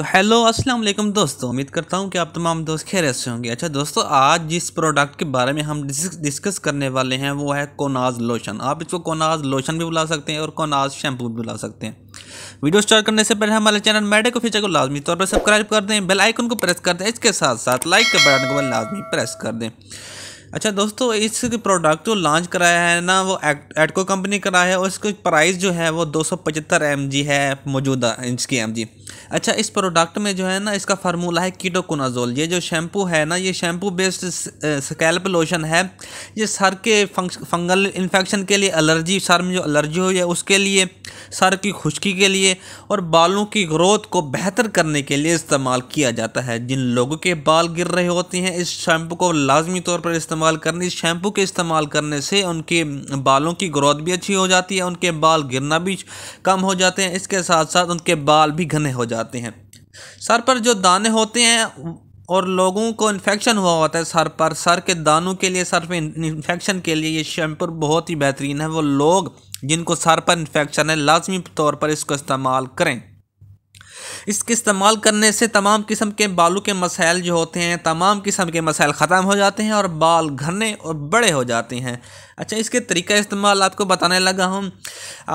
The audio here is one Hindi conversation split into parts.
तो हेलो अस्सलाम वालेकुम दोस्तों उम्मीद करता हूँ कि आप तमाम दोस्त खैर से होंगे अच्छा दोस्तों आज जिस प्रोडक्ट के बारे में हम डिस्कस करने वाले हैं वो है कोनाज लोशन आप इसको कोनाज लोशन भी बुला सकते हैं और कोनाज शैम्पू भी बुला सकते हैं वीडियो स्टार्ट करने से पहले हमारे चैनल मेडिको फीचर को लाजमी तौर पर सब्सक्राइब कर दें बेल आइकन को प्रेस कर दें इसके साथ साथ लाइक के बटन को लाजमी प्रेस कर दें अच्छा दोस्तों इस प्रोडक्ट जो लॉन्च कराया है ना वो एटको कंपनी कराया है और इसकी प्राइस जो है वो दो सौ पचहत्तर एम जी है मौजूदा इंच की एम जी अच्छा इस प्रोडक्ट में जो है ना इसका फार्मूला है कीटोकोनाजोल ये जो शैम्पू है ना ये शैम्पू बेस्ड स्कैल्प लोशन है ये सर के फंगल इन्फेक्शन के लिए एलर्जी सर में जो एलर्जी हुई है उसके लिए सर की खुश्की के लिए और बालों की ग्रोथ को बेहतर करने के लिए इस्तेमाल किया जाता है जिन लोगों के बाल गिर रहे होते हैं इस शैम्पू को लाजमी तौर पर इस्तेमाल करनी इस शैम्पू के इस्तेमाल करने से उनके बालों की ग्रोथ भी अच्छी हो जाती है उनके बाल गिरना भी कम हो जाते हैं इसके साथ साथ उनके बाल भी घने हो जाते हैं सर पर जो दाने होते हैं और लोगों को इन्फेक्शन हुआ होता है सर पर सर के दानों के लिए सर पर इन्फेक्शन के लिए ये शैम्पू बहुत ही बेहतरीन है वो लोग जिनको सर पर इन्फेक्शन है लाजमी तौर पर इसको इस्तेमाल करें इसके इस्तेमाल करने से तमाम किस्म के बालों के मसाइल जो होते हैं तमाम किस्म के मसाइल ख़त्म हो जाते हैं और बाल घने और बड़े हो जाते हैं अच्छा इसके तरीका इस्तेमाल आपको बताने लगा हूँ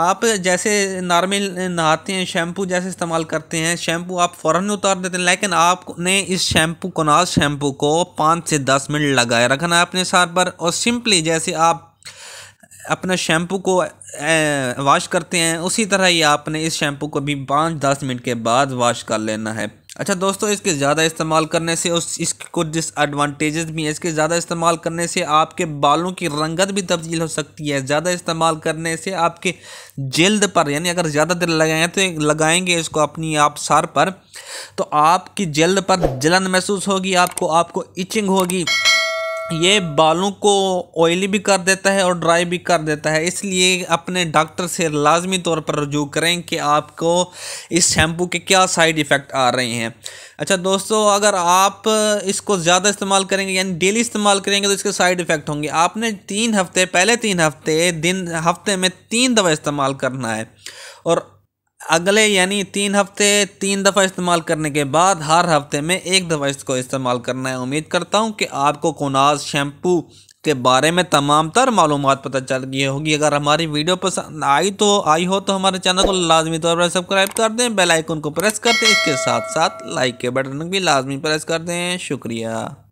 आप जैसे नॉर्मल नहाते हैं शैम्पू जैसे इस्तेमाल करते हैं शैम्पू आप फ़ौर उतार देते हैं लेकिन आपने इस शैम्पू कोनाज शैम्पू को पाँच से दस मिनट लगाए रखना है अपने सार पर और सिंपली जैसे आप अपना शैम्पू को वाश करते हैं उसी तरह ही आपने इस शैम्पू को भी पाँच दस मिनट के बाद वाश कर लेना है अच्छा दोस्तों इसके ज़्यादा इस्तेमाल करने से उस इसके कुछ डिसएडवांटेजेस भी हैं इसके ज़्यादा इस्तेमाल करने से आपके बालों की रंगत भी तब्दील हो सकती है ज़्यादा इस्तेमाल करने से आपके जल्द पर यानी अगर ज़्यादा देर लगाएं तो लगाएंगे इसको अपनी आप सर पर तो आपकी जल्द पर जलन महसूस होगी आपको आपको इचिंग होगी ये बालों को ऑयली भी कर देता है और ड्राई भी कर देता है इसलिए अपने डॉक्टर से लाजमी तौर पर रजू करें कि आपको इस शैम्पू के क्या साइड इफ़ेक्ट आ रहे हैं अच्छा दोस्तों अगर आप इसको ज़्यादा इस्तेमाल करेंगे यानी डेली इस्तेमाल करेंगे तो इसके साइड इफ़ेक्ट होंगे आपने तीन हफ्ते पहले तीन हफ्ते दिन हफ्ते में तीन दवा इस्तेमाल करना है और अगले यानी तीन हफ्ते तीन दफ़ा इस्तेमाल करने के बाद हर हफ्ते में एक दफ़ा इसको इस्तेमाल करना है उम्मीद करता हूँ कि आपको कोनाज शैम्पू के बारे में तमाम तर मालूम पता चल गई होगी अगर हमारी वीडियो पसंद आई तो आई हो तो हमारे चैनल को लाजमी तौर पर सब्सक्राइब कर दें बेलाइकन को प्रेस कर दें इसके साथ साथ लाइक के बटन भी लाजमी प्रेस कर दें शुक्रिया